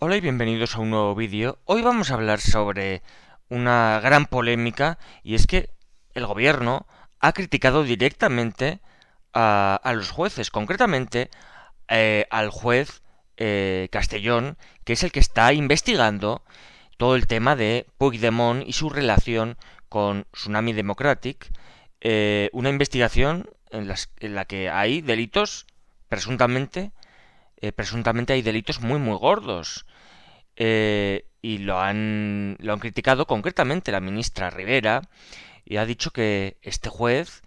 Hola y bienvenidos a un nuevo vídeo. Hoy vamos a hablar sobre una gran polémica y es que el gobierno ha criticado directamente a, los jueces, concretamente eh, al juez eh, Castellón, que es el que está investigando todo el tema de Puigdemont y su relación con Tsunami Democratic, eh, una investigación en, en la que hay delitos presuntamente eh, presuntamente hay delitos muy, muy gordos. Eh, y lo han, lo han criticado concretamente la ministra Rivera y ha dicho que este juez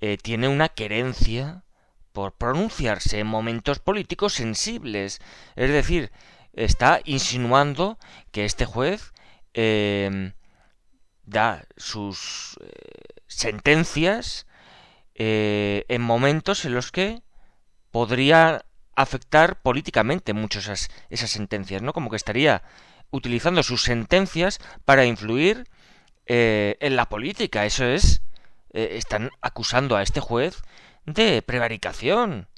eh, tiene una querencia por pronunciarse en momentos políticos sensibles. Es decir, está insinuando que este juez em, da sus sentencias en momentos en los que podría afectar políticamente mucho esas, esas sentencias, ¿no? Como que estaría utilizando sus sentencias para influir eh, en la política. Eso es, eh, están acusando a este juez de prevaricación.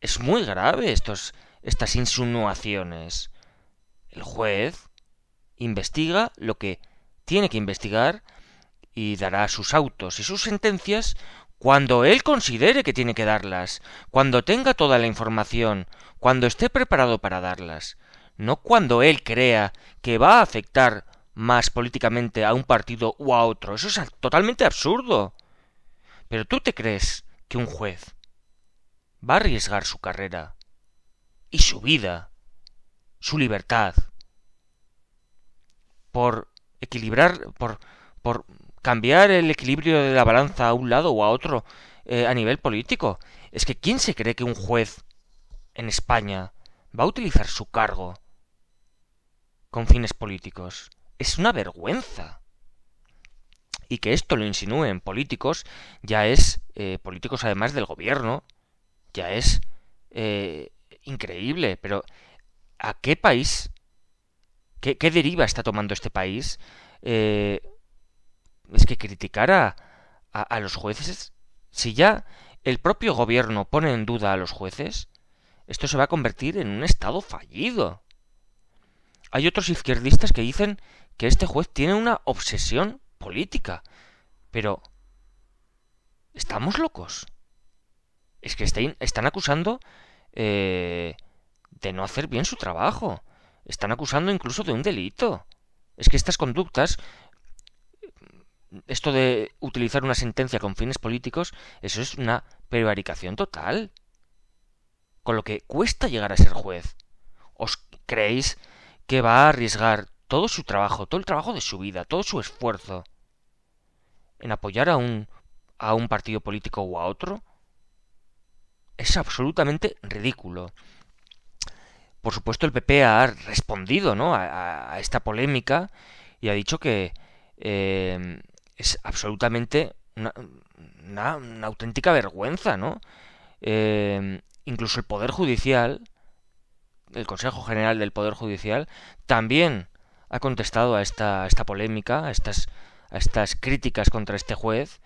Es muy grave estos, estas insinuaciones. El juez investiga lo que tiene que investigar y dará sus autos y sus sentencias cuando él considere que tiene que darlas, cuando tenga toda la información, cuando esté preparado para darlas, no cuando él crea que va a afectar más políticamente a un partido u a otro. Eso es totalmente absurdo. Pero tú te crees que un juez va a arriesgar su carrera y su vida, su libertad, por equilibrar, por, por cambiar el equilibrio de la balanza a un lado o a otro eh, a nivel político. Es que ¿quién se cree que un juez en España va a utilizar su cargo con fines políticos? Es una vergüenza. Y que esto lo insinúen políticos, ya es eh, políticos además del gobierno, ya es eh, increíble. Pero ¿a qué país? ¿Qué, qué deriva está tomando este país? Eh, es que criticar a, los jueces, si ya el propio gobierno pone en duda a los jueces, esto se va a convertir en un estado fallido. Hay otros izquierdistas que dicen que este juez tiene una obsesión política, pero ¿estamos locos? Es que están acusando eh, de no hacer bien su trabajo. Están acusando incluso de un delito. Es que estas conductas esto de utilizar una sentencia con fines políticos, eso es una prevaricación total. Con lo que cuesta llegar a ser juez. ¿Os creéis que va a arriesgar todo su trabajo, todo el trabajo de su vida, todo su esfuerzo en apoyar a un a un partido político o a otro? Es absolutamente ridículo. Por supuesto, el PP ha respondido ¿no? a, esta polémica y ha dicho que eh, es absolutamente una, auténtica vergüenza, ¿no? Eh, incluso el Poder Judicial, el Consejo General del Poder Judicial, también ha contestado a esta, esta polémica, a estas, a estas críticas contra este juez,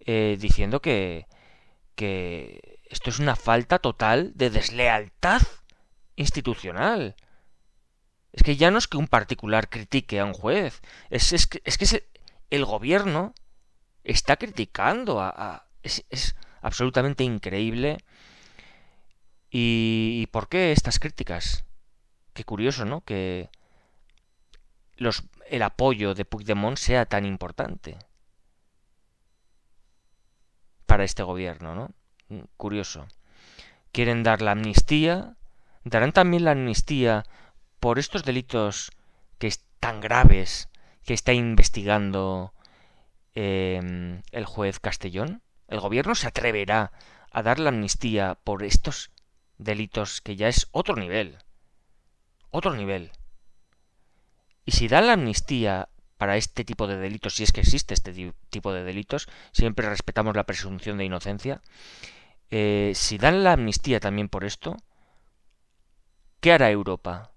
eh, diciendo que, esto es una falta total de deslealtad institucional. Es que ya no es que un particular critique a un juez, es, es, es que se, el gobierno está criticando a... es, absolutamente increíble. ¿Y, por qué estas críticas? Qué curioso, ¿no? Que los, el apoyo de Puigdemont sea tan importante para este gobierno, ¿no? Curioso. Quieren dar la amnistía, darán también la amnistía por estos delitos que están tan graves que está investigando em, el juez Castellón? ¿El gobierno se atreverá a dar la amnistía por estos delitos que ya es otro nivel? Otro nivel. Y si dan la amnistía para este tipo de delitos, si es que existe este tipo de delitos, siempre respetamos la presunción de inocencia, eh, si dan la amnistía también por esto, ¿qué hará Europa?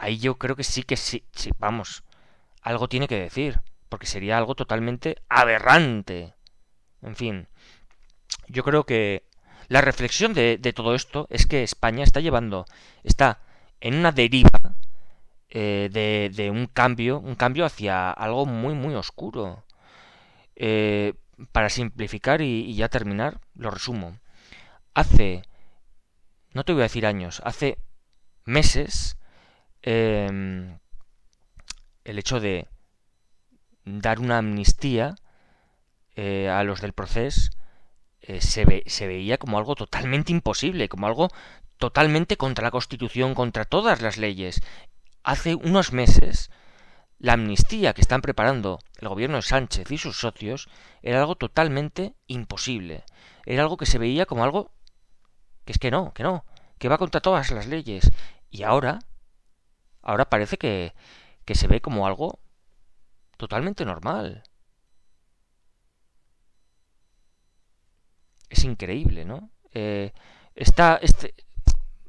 ahí yo creo que sí que sí, vamos, algo tiene que decir, porque sería algo totalmente aberrante. En fin, yo creo que la reflexión de, todo esto es que España está llevando, está en una deriva eh, de, de, un cambio, un cambio hacia algo muy, muy oscuro. Eh, para simplificar y ya terminar, lo resumo. Hace, no te voy a decir años, hace meses, Em, el hecho de dar una amnistía eh, a los del proceso eh, se veía como algo totalmente imposible, como algo totalmente contra la Constitución, contra todas las leyes. Hace unos meses, la amnistía que están preparando el gobierno de Sánchez y sus socios era algo totalmente imposible. Era algo que se veía como algo que es que no, que no, que va contra todas las leyes. Y ahora Ahora parece que, se ve como algo totalmente normal. Es increíble, ¿no? Eh, esta, este,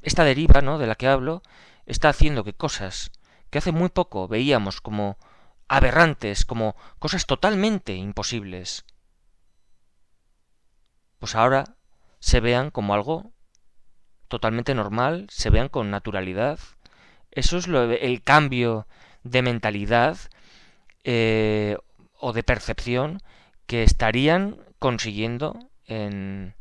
esta deriva, ¿no? De la que hablo, está haciendo que cosas que hace muy poco veíamos como aberrantes, como cosas totalmente imposibles, pues ahora se vean como algo totalmente normal, se vean con naturalidad, eso es el cambio de mentalidad eh, o de percepción que estarían consiguiendo en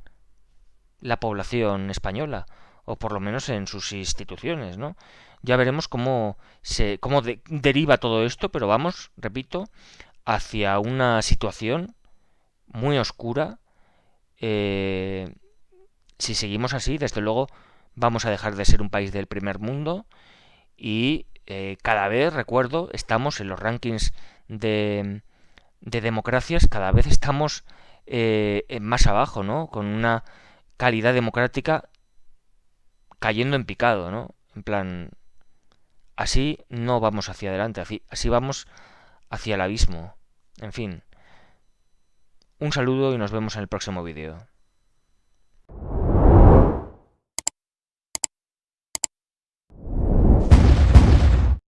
la población española o por lo menos en sus instituciones, ¿no? Ya veremos cómo se cómo deriva todo esto, pero vamos, repito, hacia una situación muy oscura. Eh, si seguimos así, desde luego vamos a dejar de ser un país del primer mundo y eh, cada vez, recuerdo, estamos en los rankings de, democracias, cada vez estamos eh, más abajo, ¿no? Con una calidad democrática cayendo en picado, ¿no? En plan, así no vamos hacia adelante, así, así vamos hacia el abismo. En fin, un saludo y nos vemos en el próximo vídeo.